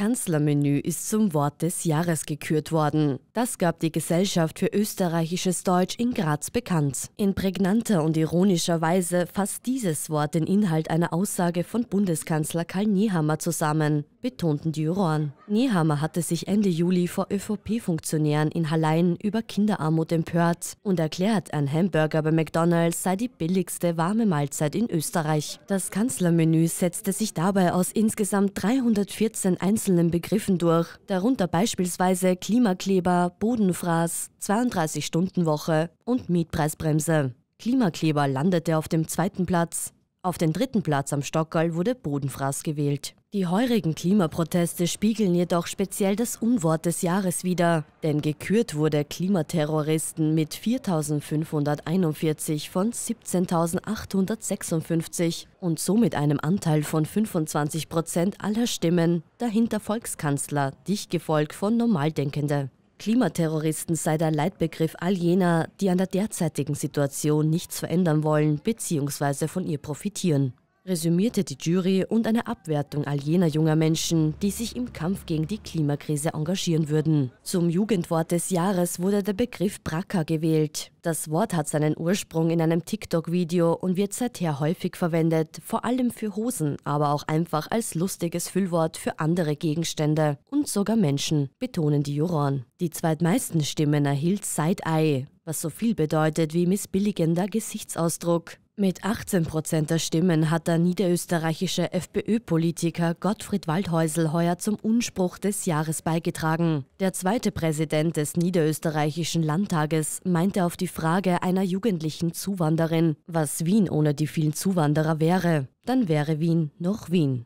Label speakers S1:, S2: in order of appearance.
S1: Kanzlermenü ist zum Wort des Jahres gekürt worden. Das gab die Gesellschaft für österreichisches Deutsch in Graz bekannt. In prägnanter und ironischer Weise fasst dieses Wort den Inhalt einer Aussage von Bundeskanzler Karl Niehammer zusammen betonten die Juroren. Nehammer hatte sich Ende Juli vor ÖVP-Funktionären in Hallein über Kinderarmut empört und erklärt, ein Hamburger bei McDonald's sei die billigste warme Mahlzeit in Österreich. Das Kanzlermenü setzte sich dabei aus insgesamt 314 einzelnen Begriffen durch, darunter beispielsweise Klimakleber, Bodenfraß, 32-Stunden-Woche und Mietpreisbremse. Klimakleber landete auf dem zweiten Platz. Auf den dritten Platz am Stockerl wurde Bodenfraß gewählt. Die heurigen Klimaproteste spiegeln jedoch speziell das Unwort des Jahres wider, denn gekürt wurde Klimaterroristen mit 4.541 von 17.856 und somit einem Anteil von 25 Prozent aller Stimmen, dahinter Volkskanzler, dicht gefolgt von Normaldenkende. Klimaterroristen sei der Leitbegriff all jener, die an der derzeitigen Situation nichts verändern wollen bzw. von ihr profitieren resümierte die Jury und eine Abwertung all jener junger Menschen, die sich im Kampf gegen die Klimakrise engagieren würden. Zum Jugendwort des Jahres wurde der Begriff Bracker gewählt. Das Wort hat seinen Ursprung in einem TikTok-Video und wird seither häufig verwendet, vor allem für Hosen, aber auch einfach als lustiges Füllwort für andere Gegenstände und sogar Menschen, betonen die Juroren. Die zweitmeisten Stimmen erhielt Side-Eye, was so viel bedeutet wie missbilligender Gesichtsausdruck. Mit 18 Prozent der Stimmen hat der niederösterreichische FPÖ-Politiker Gottfried Waldhäusl heuer zum Unspruch des Jahres beigetragen. Der zweite Präsident des niederösterreichischen Landtages meinte auf die Frage einer jugendlichen Zuwanderin, was Wien ohne die vielen Zuwanderer wäre. Dann wäre Wien noch Wien.